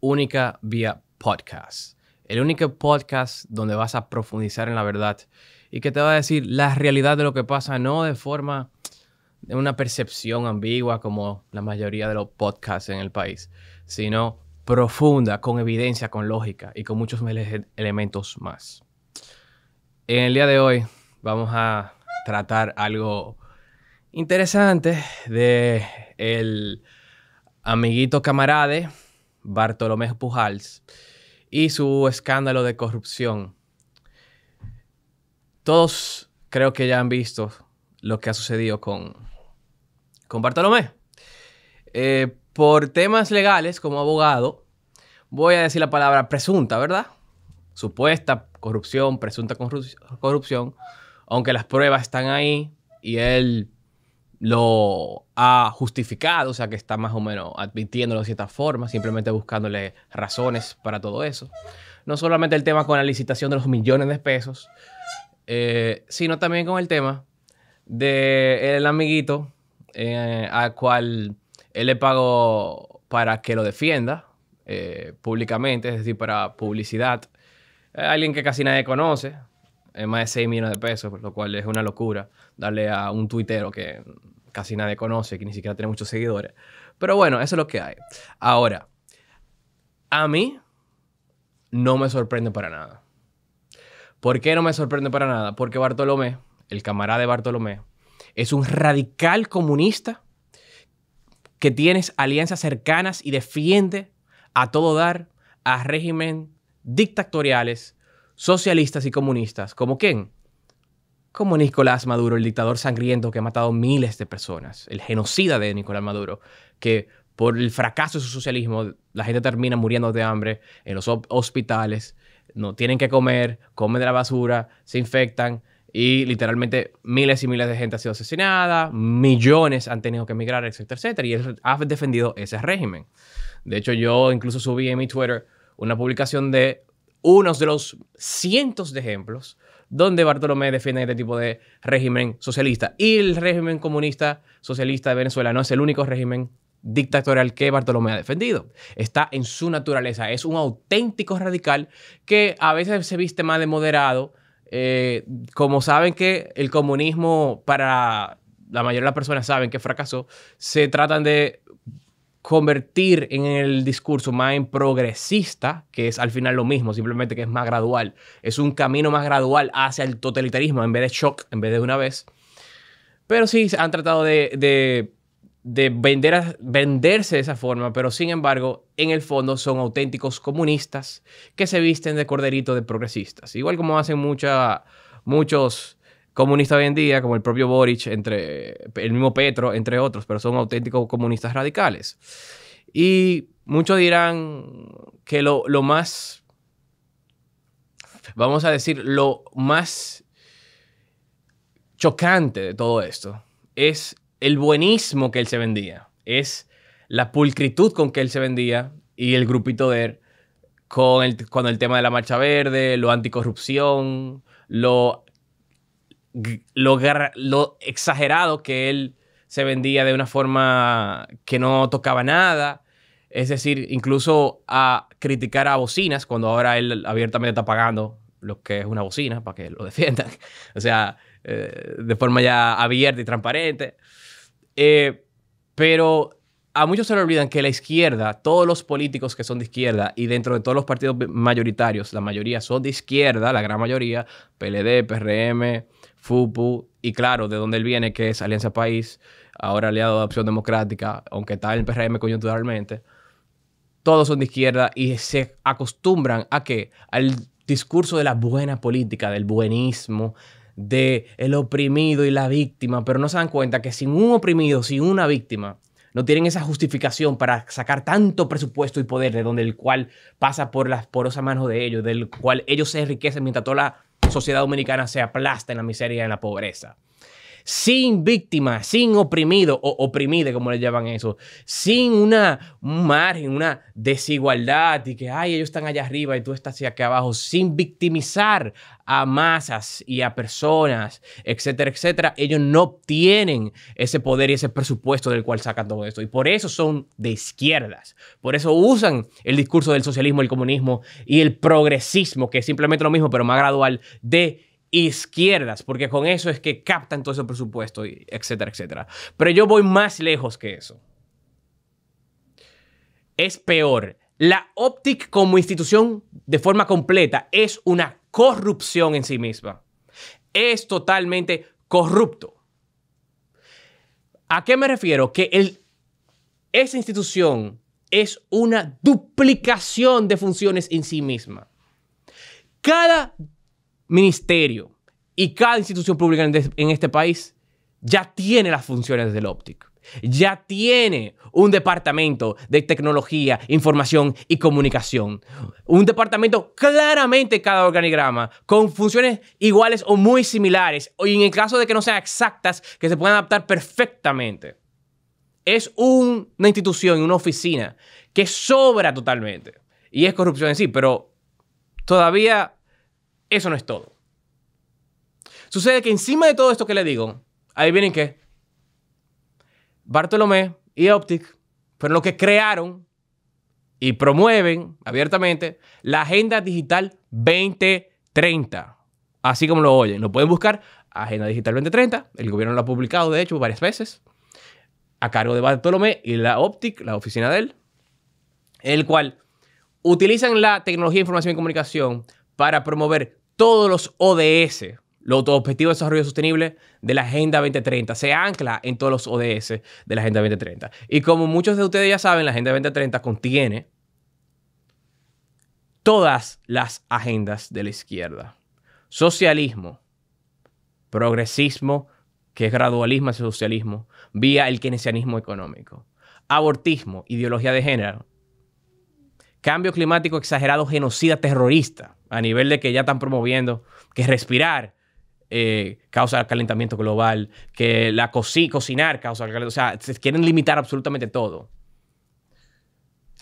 Única Vía Podcast. El único podcast donde vas a profundizar en la verdad y que te va a decir la realidad de lo que pasa, no de forma de una percepción ambigua como la mayoría de los podcasts en el país, sino profunda, con evidencia, con lógica y con muchos elementos más. En el día de hoy vamos a tratar algo interesante de el amiguito camarade Bartolomé Pujals y su escándalo de corrupción. Todos creo que ya han visto lo que ha sucedido con, con Bartolomé. Eh, por temas legales, como abogado, voy a decir la palabra presunta, ¿verdad? Supuesta corrupción, presunta corrupción, aunque las pruebas están ahí y él lo ha justificado, o sea que está más o menos admitiéndolo de cierta forma, simplemente buscándole razones para todo eso. No solamente el tema con la licitación de los millones de pesos, eh, sino también con el tema del el amiguito eh, al cual él le pagó para que lo defienda eh, públicamente, es decir, para publicidad. alguien que casi nadie conoce, es más de 6 millones de pesos, lo cual es una locura darle a un tuitero que casi nadie conoce, que ni siquiera tiene muchos seguidores. Pero bueno, eso es lo que hay. Ahora, a mí no me sorprende para nada. ¿Por qué no me sorprende para nada? Porque Bartolomé, el camarada de Bartolomé, es un radical comunista que tiene alianzas cercanas y defiende a todo dar a régimen dictatoriales socialistas y comunistas, como quién? Como Nicolás Maduro, el dictador sangriento que ha matado miles de personas, el genocida de Nicolás Maduro, que por el fracaso de su socialismo la gente termina muriendo de hambre en los hospitales, no tienen que comer, comen de la basura, se infectan y literalmente miles y miles de gente ha sido asesinada, millones han tenido que emigrar, etcétera, etcétera, y él ha defendido ese régimen. De hecho, yo incluso subí en mi Twitter una publicación de unos de los cientos de ejemplos donde Bartolomé defiende este tipo de régimen socialista. Y el régimen comunista socialista de Venezuela no es el único régimen dictatorial que Bartolomé ha defendido. Está en su naturaleza. Es un auténtico radical que a veces se viste más de moderado. Eh, como saben que el comunismo para la mayoría de las personas saben que fracasó, se tratan de convertir en el discurso más en progresista, que es al final lo mismo, simplemente que es más gradual. Es un camino más gradual hacia el totalitarismo en vez de shock, en vez de una vez. Pero sí, han tratado de, vender venderse de esa forma, pero sin embargo, en el fondo son auténticos comunistas que se visten de corderito de progresistas. Igual como hacen muchos comunista hoy en día, como el propio Boric, entre, el mismo Petro, entre otros, pero son auténticos comunistas radicales. Y muchos dirán que lo, más, vamos a decir, lo más chocante de todo esto es el buenismo que él se vendía, es la pulcritud con que él se vendía y el grupito de él con el, con el tema de la marcha verde, lo anticorrupción, lo lo, exagerado que él se vendía de una forma que no tocaba nada. Es decir, incluso a criticar a bocinas cuando ahora él abiertamente está pagando lo que es una bocina para que lo defiendan. O sea, eh, de forma ya abierta y transparente. Eh, pero a muchos se le olvidan que la izquierda, todos los políticos que son de izquierda y dentro de todos los partidos mayoritarios, la mayoría son de izquierda, la gran mayoría, PLD, PRM, FUPU y claro, de donde él viene, que es Alianza País, ahora aliado de Opción Democrática, aunque está en el PRM coyunturalmente, todos son de izquierda y se acostumbran a que al discurso de la buena política, del buenismo, de el oprimido y la víctima, pero no se dan cuenta que sin un oprimido, sin una víctima, no tienen esa justificación para sacar tanto presupuesto y poder de donde el cual pasa por las porosas manos de ellos, del cual ellos se enriquecen mientras toda la sociedad dominicana se aplasta en la miseria y en la pobreza sin víctimas, sin oprimido o oprimide, como le llaman eso, sin una, margen, una desigualdad y que, ay, ellos están allá arriba y tú estás hacia abajo, sin victimizar a masas y a personas, etcétera, etcétera, ellos no obtienen ese poder y ese presupuesto del cual sacan todo esto. Y por eso son de izquierdas. Por eso usan el discurso del socialismo, el comunismo y el progresismo, que es simplemente lo mismo, pero más gradual, de izquierdas, porque con eso es que captan todo ese presupuesto, etcétera, etcétera. Pero yo voy más lejos que eso. Es peor. La Optic como institución de forma completa es una corrupción en sí misma. Es totalmente corrupto. ¿A qué me refiero? Que el, esa institución es una duplicación de funciones en sí misma. Cada ministerio y cada institución pública en, este país ya tiene las funciones del óptico. Ya tiene un departamento de tecnología, información y comunicación. Un departamento claramente cada organigrama, con funciones iguales o muy similares, y en el caso de que no sean exactas, que se puedan adaptar perfectamente. Es una institución, una oficina que sobra totalmente. Y es corrupción en sí, pero todavía eso no es todo. Sucede que encima de todo esto que le digo, ahí vienen que Bartolomé y Optic fueron los que crearon y promueven abiertamente la Agenda Digital 2030. Así como lo oyen, lo pueden buscar, Agenda Digital 2030, el gobierno lo ha publicado de hecho varias veces, a cargo de Bartolomé y la Optic, la oficina de él, el cual utilizan la tecnología de información y comunicación para promover todos los ODS, los Objetivos de Desarrollo Sostenible de la Agenda 2030. Se ancla en todos los ODS de la Agenda 2030. Y como muchos de ustedes ya saben, la Agenda 2030 contiene todas las agendas de la izquierda. Socialismo, progresismo, que es gradualismo hacia socialismo, vía el keynesianismo económico. Abortismo, ideología de género, cambio climático exagerado, genocida, terrorista, a nivel de que ya están promoviendo que respirar eh, causa el calentamiento global, que la cocinar causa calentamiento. O sea, se quieren limitar absolutamente todo.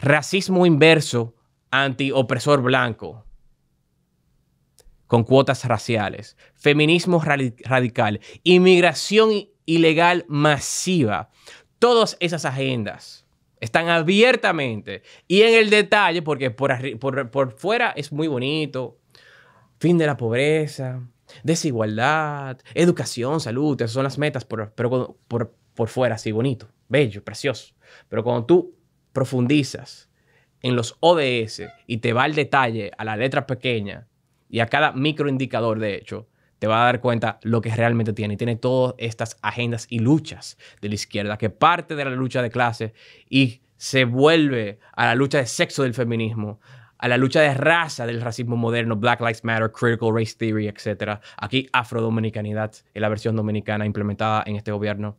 Racismo inverso anti-opresor blanco con cuotas raciales, feminismo radical, inmigración ilegal masiva, todas esas agendas están abiertamente y en el detalle, porque por, por, por fuera es muy bonito. Fin de la pobreza, desigualdad, educación, salud, esas son las metas, por, pero por, por fuera, sí bonito, bello, precioso. Pero cuando tú profundizas en los ODS y te va al detalle, a la letra pequeña y a cada microindicador, de hecho, va a dar cuenta lo que realmente tiene. tiene todas estas agendas y luchas de la izquierda que parte de la lucha de clase y se vuelve a la lucha de sexo del feminismo, a la lucha de raza del racismo moderno, Black Lives Matter, Critical Race Theory, etc. Aquí afrodominicanidad, en la versión dominicana implementada en este gobierno.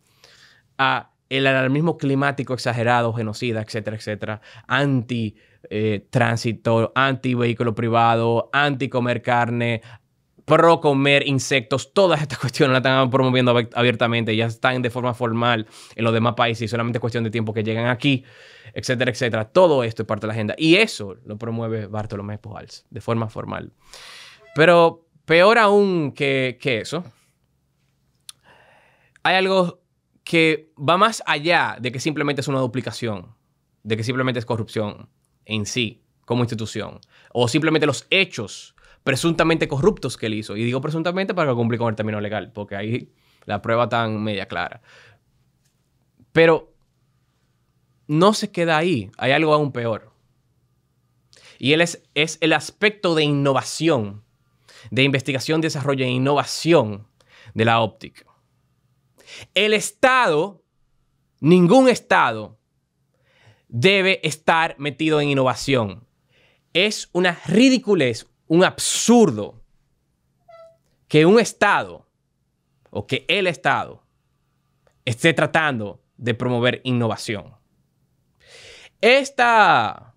A el alarmismo climático exagerado, genocida, etcétera, etcétera. Anti eh, tránsito, anti vehículo privado, anti comer carne, pro comer insectos. Todas estas cuestiones las están promoviendo abiertamente, ya están de forma formal en los demás países y solamente es cuestión de tiempo que lleguen aquí, etcétera, etcétera. Todo esto es parte de la agenda y eso lo promueve Bartolomé Pujals de forma formal. Pero peor aún que, que eso, hay algo que va más allá de que simplemente es una duplicación, de que simplemente es corrupción en sí como institución, o simplemente los hechos presuntamente corruptos que él hizo. Y digo presuntamente para que cumplir con el término legal, porque ahí la prueba tan media clara. Pero no se queda ahí, hay algo aún peor. Y él es, es el aspecto de innovación, de investigación, desarrollo e innovación de la óptica. El Estado, ningún Estado debe estar metido en innovación. Es una ridiculez, un absurdo que un Estado o que el Estado esté tratando de promover innovación. Esta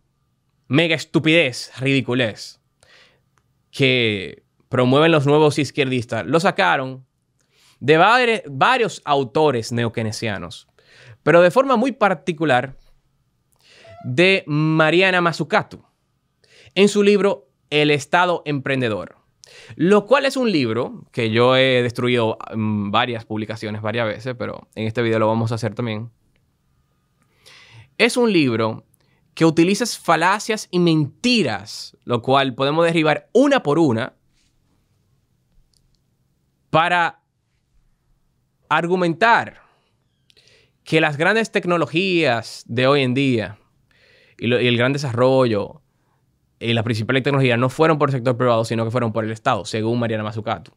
mega estupidez, ridiculez que promueven los nuevos izquierdistas, lo sacaron de varios autores neokenesianos, pero de forma muy particular de Mariana Mazzucato en su libro el Estado Emprendedor, lo cual es un libro que yo he destruido en mm, varias publicaciones varias veces, pero en este video lo vamos a hacer también. Es un libro que utiliza falacias y mentiras, lo cual podemos derribar una por una para argumentar que las grandes tecnologías de hoy en día y, y el gran desarrollo y eh, las principales tecnologías no fueron por el sector privado, sino que fueron por el Estado, según Mariana Mazzucato.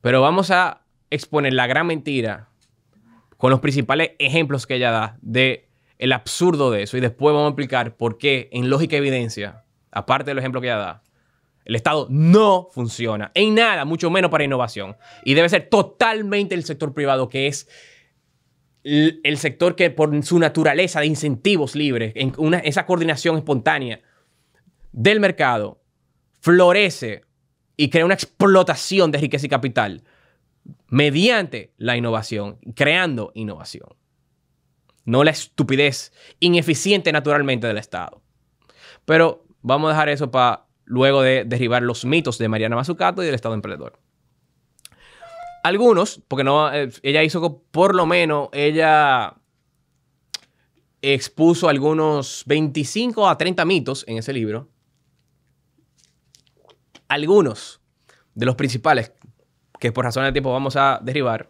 Pero vamos a exponer la gran mentira con los principales ejemplos que ella da de el absurdo de eso y después vamos a explicar por qué en lógica y evidencia, aparte del ejemplo que ella da, el Estado no funciona en nada, mucho menos para innovación. Y debe ser totalmente el sector privado que es el sector que por su naturaleza de incentivos libres, en esa coordinación espontánea, del mercado florece y crea una explotación de riqueza y capital mediante la innovación, creando innovación. No la estupidez ineficiente naturalmente del Estado. Pero vamos a dejar eso para luego de derribar los mitos de Mariana Mazzucato y del Estado emprendedor. Algunos, porque no, eh, ella hizo por lo menos, ella expuso algunos 25 a 30 mitos en ese libro algunos de los principales que por razones de tiempo vamos a derribar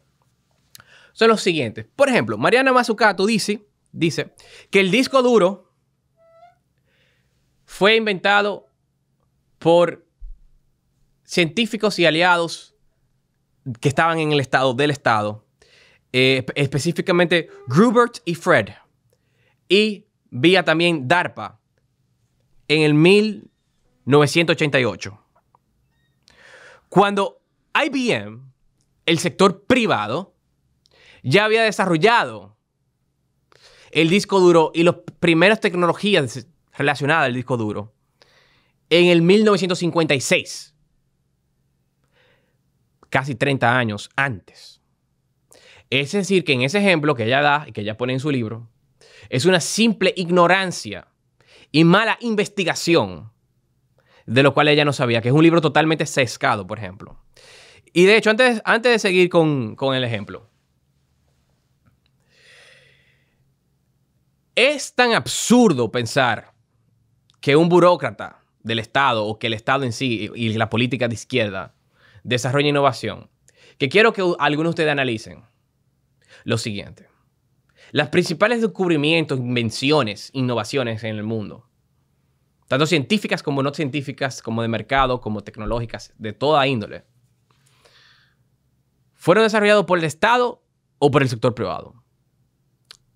son los siguientes. Por ejemplo, Mariana Mazzucato dice, dice que el disco duro fue inventado por científicos y aliados que estaban en el estado del estado, eh, específicamente Grubert y Fred, y vía también DARPA en el 1988. Cuando IBM, el sector privado, ya había desarrollado el disco duro y las primeras tecnologías relacionadas al disco duro en el 1956, casi 30 años antes. Es decir, que en ese ejemplo que ella da y que ella pone en su libro, es una simple ignorancia y mala investigación de lo cual ella no sabía, que es un libro totalmente sescado, por ejemplo. Y de hecho, antes, antes de seguir con, con el ejemplo, es tan absurdo pensar que un burócrata del Estado o que el Estado en sí y la política de izquierda desarrolla innovación, que quiero que algunos de ustedes analicen lo siguiente. Las principales descubrimientos, invenciones, innovaciones en el mundo tanto científicas como no científicas, como de mercado, como tecnológicas, de toda índole, fueron desarrollados por el Estado o por el sector privado.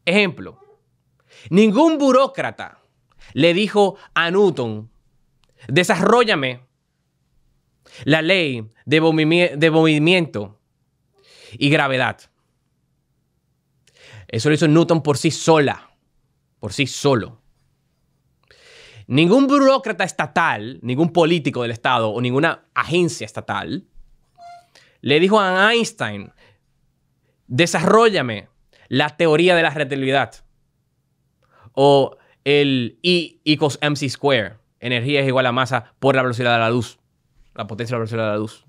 Ejemplo, ningún burócrata le dijo a Newton, desarrollame la ley de, de movimiento y gravedad. Eso lo hizo Newton por sí sola, por sí solo. Ningún burócrata estatal, ningún político del Estado o ninguna agencia estatal le dijo a Einstein, desarrollame la teoría de la relatividad o el E equals mc square, energía es igual a masa por la velocidad de la luz, la potencia de la velocidad de la luz.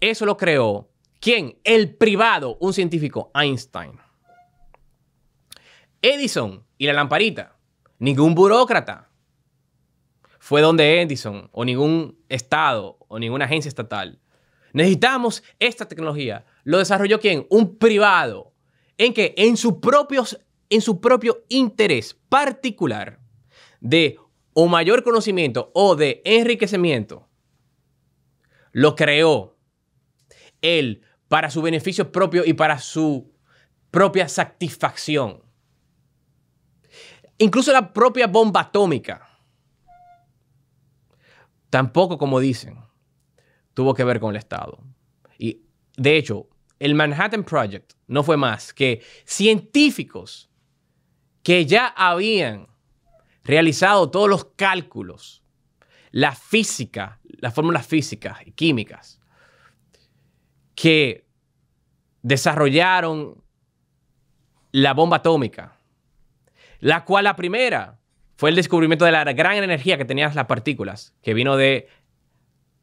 Eso lo creó, ¿quién? El privado, un científico, Einstein. Edison y la lamparita Ningún burócrata fue donde Edison o ningún estado o ninguna agencia estatal. Necesitamos esta tecnología. ¿Lo desarrolló quién? Un privado. ¿En qué? En, su propios, en su propio interés particular de o mayor conocimiento o de enriquecimiento. Lo creó él para su beneficio propio y para su propia satisfacción incluso la propia bomba atómica, tampoco, como dicen, tuvo que ver con el Estado. Y de hecho, el Manhattan Project no fue más que científicos que ya habían realizado todos los cálculos, la física, las fórmulas físicas y químicas, que desarrollaron la bomba atómica la cual la primera fue el descubrimiento de la gran energía que tenían las partículas, que vino de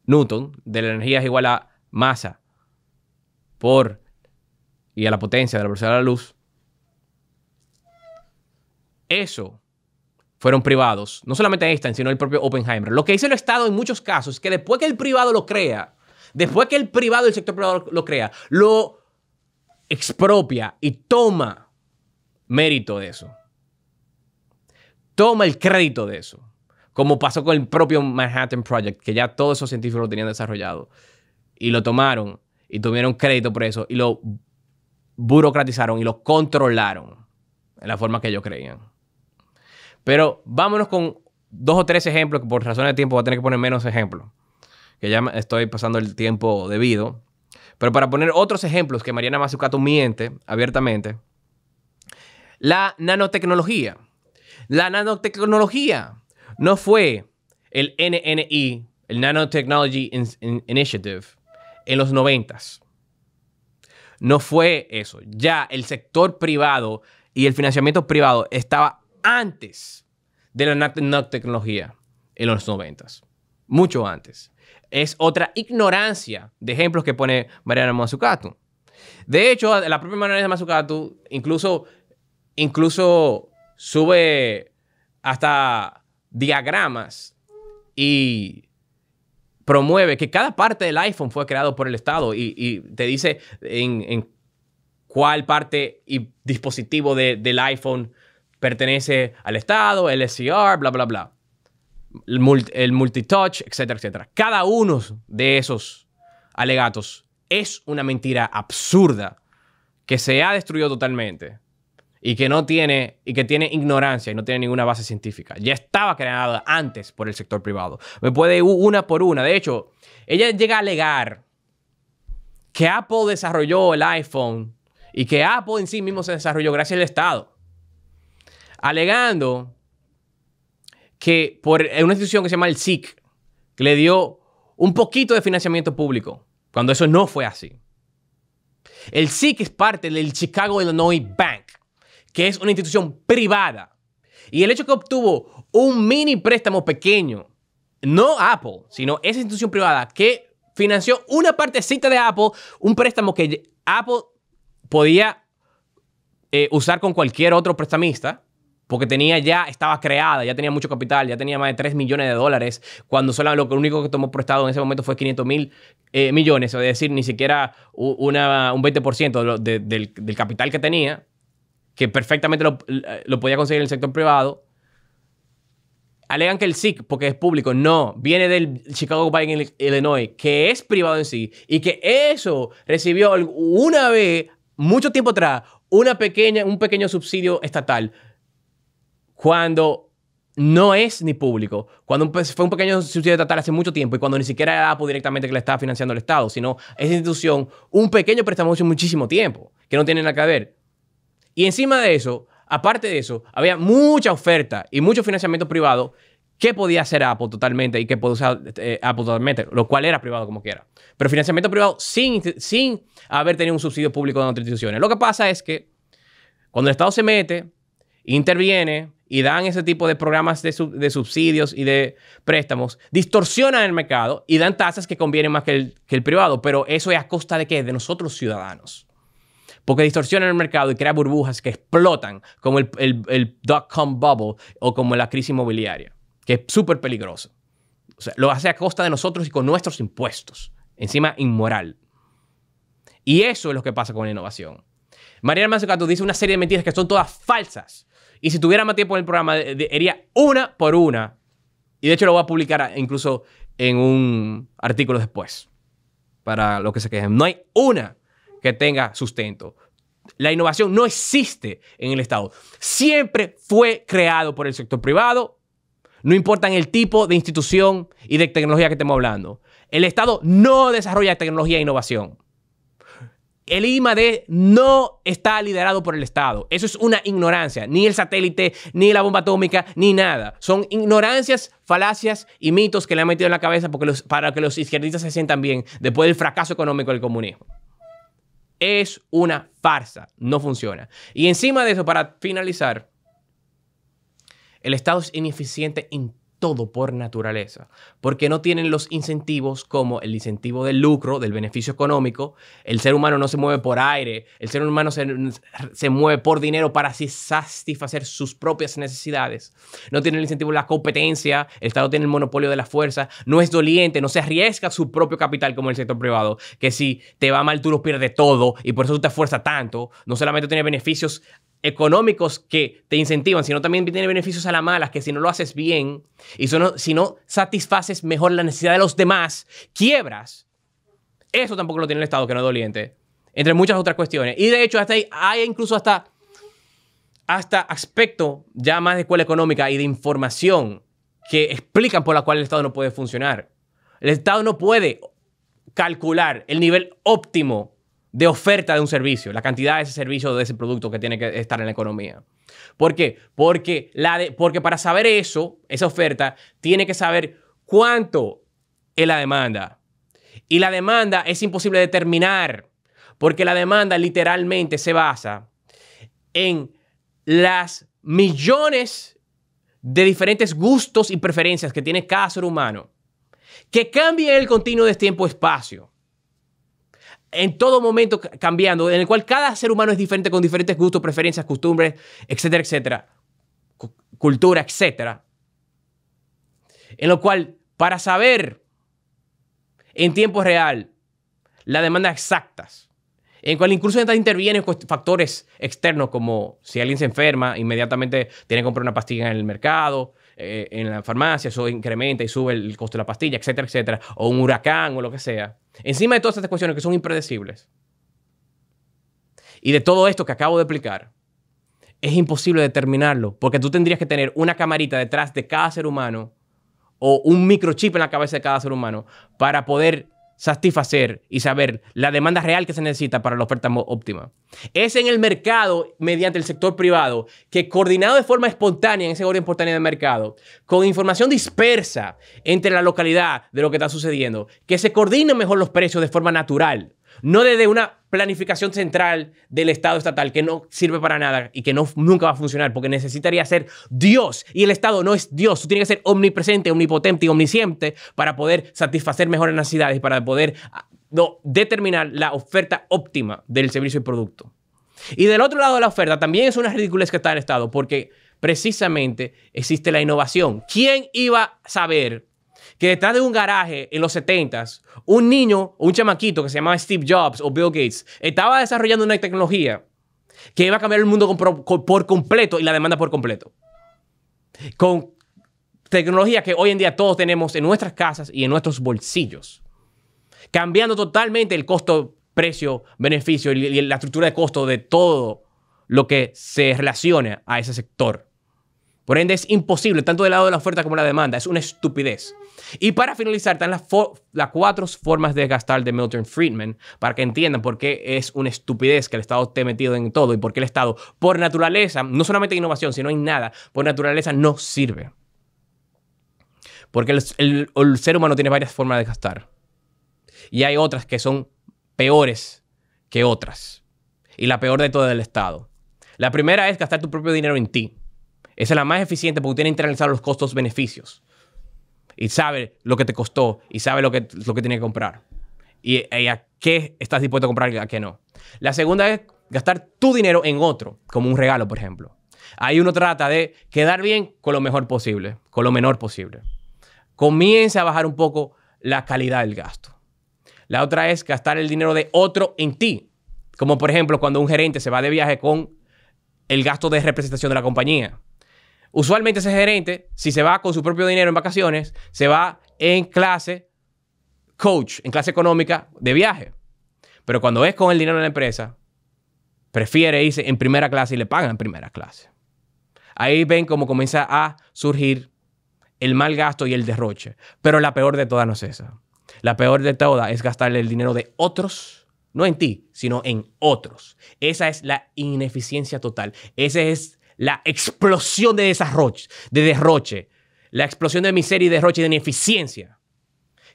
Newton, de la energía es igual a masa por y a la potencia de la velocidad de la luz. Eso fueron privados, no solamente Einstein, sino el propio Oppenheimer. Lo que hizo el Estado en muchos casos es que después que el privado lo crea, después que el privado, el sector privado lo crea, lo expropia y toma mérito de eso toma el crédito de eso, como pasó con el propio Manhattan Project, que ya todos esos científicos lo tenían desarrollado y lo tomaron y tuvieron crédito por eso y lo burocratizaron y lo controlaron en la forma que ellos creían. Pero vámonos con dos o tres ejemplos, que por razones de tiempo voy a tener que poner menos ejemplos, que ya estoy pasando el tiempo debido. Pero para poner otros ejemplos que Mariana Mazzucato miente abiertamente, la nanotecnología. La nanotecnología no fue el NNI, e, el Nanotechnology Initiative, en los noventas. No fue eso. Ya el sector privado y el financiamiento privado estaba antes de la nanotecnología en los 90. Mucho antes. Es otra ignorancia de ejemplos que pone Mariana Mazzucato. De hecho, la propia Mariana Mazzucato incluso, incluso sube hasta diagramas y promueve que cada parte del iPhone fue creado por el Estado y, te dice en, cuál parte y dispositivo del iPhone pertenece al Estado, el SCR, bla, bla, bla. El, el multitouch, etcétera, etcétera. Cada uno de esos alegatos es una mentira absurda que se ha destruido totalmente y que no tiene y que tiene ignorancia y no tiene ninguna base científica. Ya estaba creada antes por el sector privado. Me puede una por una. De hecho, ella llega a alegar que Apple desarrolló el iPhone y que Apple en sí mismo se desarrolló gracias al Estado. Alegando que por una institución que se llama el SIC que le dio un poquito de financiamiento público, cuando eso no fue así. El SIC es parte del Chicago Illinois Bank que es una institución privada, y el hecho que obtuvo un mini préstamo pequeño, no Apple, sino esa institución privada que financió una partecita de Apple, un préstamo que Apple podía eh, usar con cualquier otro prestamista, porque tenía ya, estaba creada, ya tenía mucho capital, ya tenía más de 3 millones de dólares, cuando solo lo único que tomó prestado en ese momento fue 500 mil eh, millones, es decir, ni siquiera un 20% del capital que tenía, que perfectamente lo, podía conseguir en el sector privado, alegan que el SIC, porque es público, no, viene del Chicago en Illinois, que es privado en sí, y que eso recibió una vez, mucho tiempo atrás, una pequeña, un pequeño subsidio estatal, cuando no es ni público, cuando fue un pequeño subsidio estatal hace mucho tiempo y cuando ni siquiera era APO directamente que le estaba financiando el Estado, sino esa institución, un pequeño préstamo hace muchísimo tiempo, que no tiene nada que ver. Y encima de eso, aparte de eso, había mucha oferta y mucho financiamiento privado que podía hacer Apple totalmente y que podía usar eh, totalmente, lo cual era privado como quiera. Pero financiamiento privado sin, sin haber tenido un subsidio público de otras instituciones. Lo que pasa es que cuando el Estado se mete, interviene y dan ese tipo de programas de, subsidios y de préstamos, distorsionan el mercado y dan tasas que convienen más que el, que el privado, pero eso es a costa de qué? De nosotros ciudadanos porque distorsiona el mercado y crea burbujas que explotan, como el, dot-com bubble o como la crisis inmobiliaria, que es súper peligroso. O sea, lo hace a costa de nosotros y con nuestros impuestos. Encima, inmoral. Y eso es lo que pasa con la innovación. Mariana Mazzucato dice una serie de mentiras que son todas falsas. Y si tuviera más tiempo en el programa, diría una por una. Y de hecho lo voy a publicar incluso en un artículo después. Para los que se quejen. No hay una que tenga sustento. La innovación no existe en el Estado. Siempre fue creado por el sector privado, no importa el tipo de institución y de tecnología que estemos hablando. El Estado no desarrolla tecnología e innovación. El IMAD no está liderado por el Estado. Eso es una ignorancia. Ni el satélite, ni la bomba atómica, ni nada. Son ignorancias, falacias y mitos que le han metido en la cabeza para que los izquierdistas se sientan bien después del fracaso económico del comunismo. Es una farsa, no funciona. Y encima de eso, para finalizar, el Estado es ineficiente todo por naturaleza, porque no tienen los incentivos como el incentivo del lucro, del beneficio económico, el ser humano no se mueve por aire, el ser humano se, mueve por dinero para así satisfacer sus propias necesidades, no tiene el incentivo de la competencia, el Estado tiene el monopolio de la fuerza, no es doliente, no se arriesga su propio capital como el sector privado, que si te va mal tú lo pierdes todo y por eso tú te esfuerzas tanto, no solamente tiene beneficios económicos que te incentivan, sino también tiene beneficios a la mala, que si no lo haces bien y si no, si no satisfaces mejor la necesidad de los demás, quiebras. Eso tampoco lo tiene el Estado, que no es doliente, entre muchas otras cuestiones. Y de hecho, hasta ahí hay incluso hasta, hasta aspectos ya más de escuela económica y de información que explican por la cual el Estado no puede funcionar. El Estado no puede calcular el nivel óptimo de oferta de un servicio, la cantidad de ese servicio, o de ese producto que tiene que estar en la economía. ¿Por qué? Porque, la porque para saber eso, esa oferta, tiene que saber cuánto es la demanda. Y la demanda es imposible determinar, porque la demanda literalmente se basa en las millones de diferentes gustos y preferencias que tiene cada ser humano, que cambian el continuo de tiempo-espacio en todo momento cambiando, en el cual cada ser humano es diferente con diferentes gustos, preferencias, costumbres, etcétera, etcétera, cultura, etcétera. En lo cual, para saber en tiempo real las demandas exactas, en cual incluso intervienen factores externos como si alguien se enferma, inmediatamente tiene que comprar una pastilla en el mercado, eh, en la farmacia, eso incrementa y sube el costo de la pastilla, etcétera, etcétera, o un huracán o lo que sea. Encima de todas estas cuestiones que son impredecibles y de todo esto que acabo de explicar, es imposible determinarlo, porque tú tendrías que tener una camarita detrás de cada ser humano o un microchip en la cabeza de cada ser humano para poder satisfacer y saber la demanda real que se necesita para la oferta óptima. Es en el mercado, mediante el sector privado, que coordinado de forma espontánea, en ese orden espontáneo de mercado, con información dispersa entre la localidad de lo que está sucediendo, que se coordinen mejor los precios de forma natural no desde una planificación central del Estado estatal que no sirve para nada y que no, nunca va a funcionar porque necesitaría ser Dios y el Estado no es Dios. Tú tienes que ser omnipresente, omnipotente y omnisciente para poder satisfacer mejores necesidades y para poder ah, determinar la oferta óptima del servicio y producto. Y del otro lado de la oferta también es una ridiculez que está el Estado porque precisamente existe la innovación. ¿Quién iba a saber que detrás de un garaje en los 70s, un niño o un chamaquito que se llamaba Steve Jobs o Bill Gates estaba desarrollando una tecnología que iba a cambiar el mundo por completo y la demanda por completo. Con tecnología que hoy en día todos tenemos en nuestras casas y en nuestros bolsillos. Cambiando totalmente el costo, precio, beneficio y la estructura de costo de todo lo que se relaciona a ese sector. Por ende, es imposible, tanto del lado de la oferta como la demanda. Es una estupidez. Y para finalizar, están las, cuatro formas de gastar de Milton Friedman para que entiendan por qué es una estupidez que el Estado esté metido en todo y por qué el Estado, por naturaleza, no solamente en innovación, sino hay nada, por naturaleza no sirve. Porque el, ser humano tiene varias formas de gastar. Y hay otras que son peores que otras. Y la peor de todas es el Estado. La primera es gastar tu propio dinero en ti. Esa es la más eficiente porque tiene internalizar los costos-beneficios. Y sabe lo que te costó y sabe lo que, lo que tiene que comprar. Y, y a qué estás dispuesto a comprar y a qué no. La segunda es gastar tu dinero en otro, como un regalo, por ejemplo. Ahí uno trata de quedar bien con lo mejor posible, con lo menor posible. Comienza a bajar un poco la calidad del gasto. La otra es gastar el dinero de otro en ti. Como por ejemplo cuando un gerente se va de viaje con el gasto de representación de la compañía. Usualmente ese gerente, si se va con su propio dinero en vacaciones, se va en clase coach, en clase económica de viaje. Pero cuando es con el dinero de la empresa, prefiere irse en primera clase y le pagan en primera clase. Ahí ven cómo comienza a surgir el mal gasto y el derroche. Pero la peor de todas no es esa. La peor de todas es gastarle el dinero de otros, no en ti, sino en otros. Esa es la ineficiencia total. Ese es la explosión de desarroche, de derroche, la explosión de miseria y derroche de ineficiencia,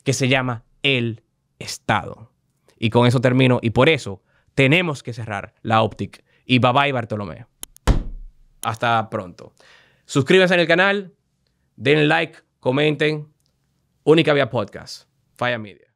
que se llama el Estado. Y con eso termino, y por eso tenemos que cerrar la Optic. Y bye bye, Bartolomé. Hasta pronto. Suscríbanse en el canal, den like, comenten. Única Vía Podcast, Fire Media.